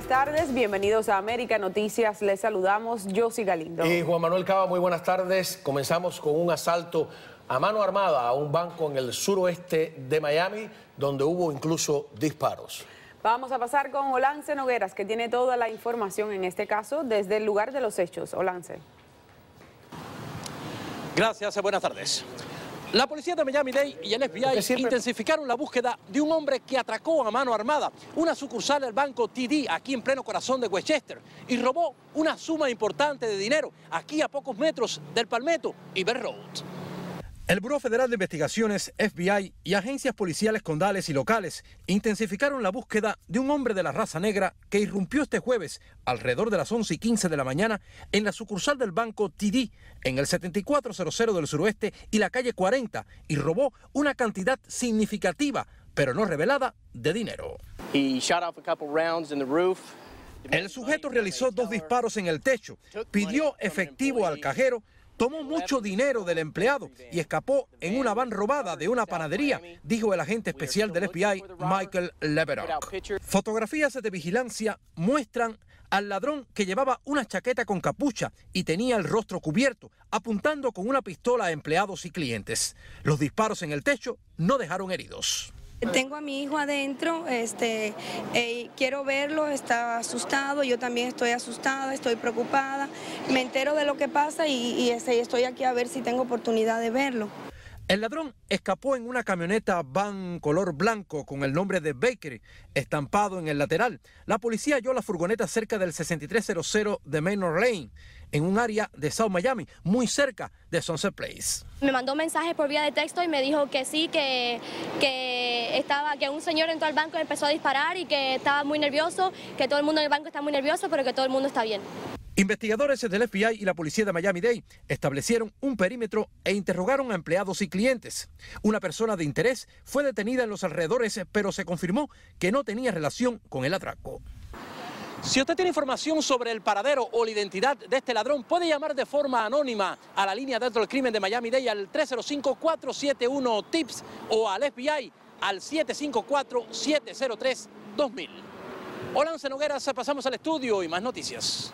buenas tardes. Bienvenidos a América Noticias. Les saludamos, Josy Galindo. Y Juan Manuel Cava, muy buenas tardes. Comenzamos con un asalto a mano armada a un banco en el suroeste de Miami, donde hubo incluso disparos. Vamos a pasar con Olance Nogueras, que tiene toda la información en este caso desde el lugar de los hechos. Olance. Gracias, buenas tardes. La policía de Miami-Dade y el FBI intensificaron la búsqueda de un hombre que atracó a mano armada una sucursal del banco TD aquí en pleno corazón de Westchester y robó una suma importante de dinero aquí a pocos metros del Palmetto y Road. El Buró Federal de Investigaciones, FBI y agencias policiales condales y locales intensificaron la búsqueda de un hombre de la raza negra que irrumpió este jueves alrededor de las 11 y 15 de la mañana en la sucursal del banco TD en el 7400 del suroeste y la calle 40 y robó una cantidad significativa, pero no revelada, de dinero. El sujeto realizó dos disparos en el techo, pidió efectivo al cajero tomó mucho dinero del empleado y escapó en una van robada de una panadería, dijo el agente especial del FBI Michael Leverock. Fotografías de vigilancia muestran al ladrón que llevaba una chaqueta con capucha y tenía el rostro cubierto, apuntando con una pistola a empleados y clientes. Los disparos en el techo no dejaron heridos. Tengo a mi hijo adentro, este, eh, quiero verlo, está asustado, yo también estoy asustada, estoy preocupada, me entero de lo que pasa este, y, estoy aquí a ver si tengo oportunidad de verlo. El ladrón escapó en una camioneta van color blanco con el nombre de Baker estampado en el lateral. La policía halló la furgoneta cerca del 6300 de Manor Lane, en un área de South Miami, muy cerca de Sunset Place. Me mandó mensajes por vía de texto y me dijo que sí, que, que estaba, que un señor entró al banco y empezó a disparar y que estaba muy nervioso, que todo el mundo en el banco está muy nervioso, pero que todo el mundo está bien. Investigadores del FBI y la policía de Miami-Dade establecieron un perímetro e interrogaron a empleados y clientes. Una persona de interés fue detenida en los alrededores, pero se confirmó que no tenía relación con el atraco. Si usted tiene información sobre el paradero o la identidad de este ladrón, puede llamar de forma anónima a la línea de alto del crimen de Miami-Dade al 305-471-TIPS o al FBI al 754-703-2000. Hola, Nogueras, pasamos al estudio y más noticias.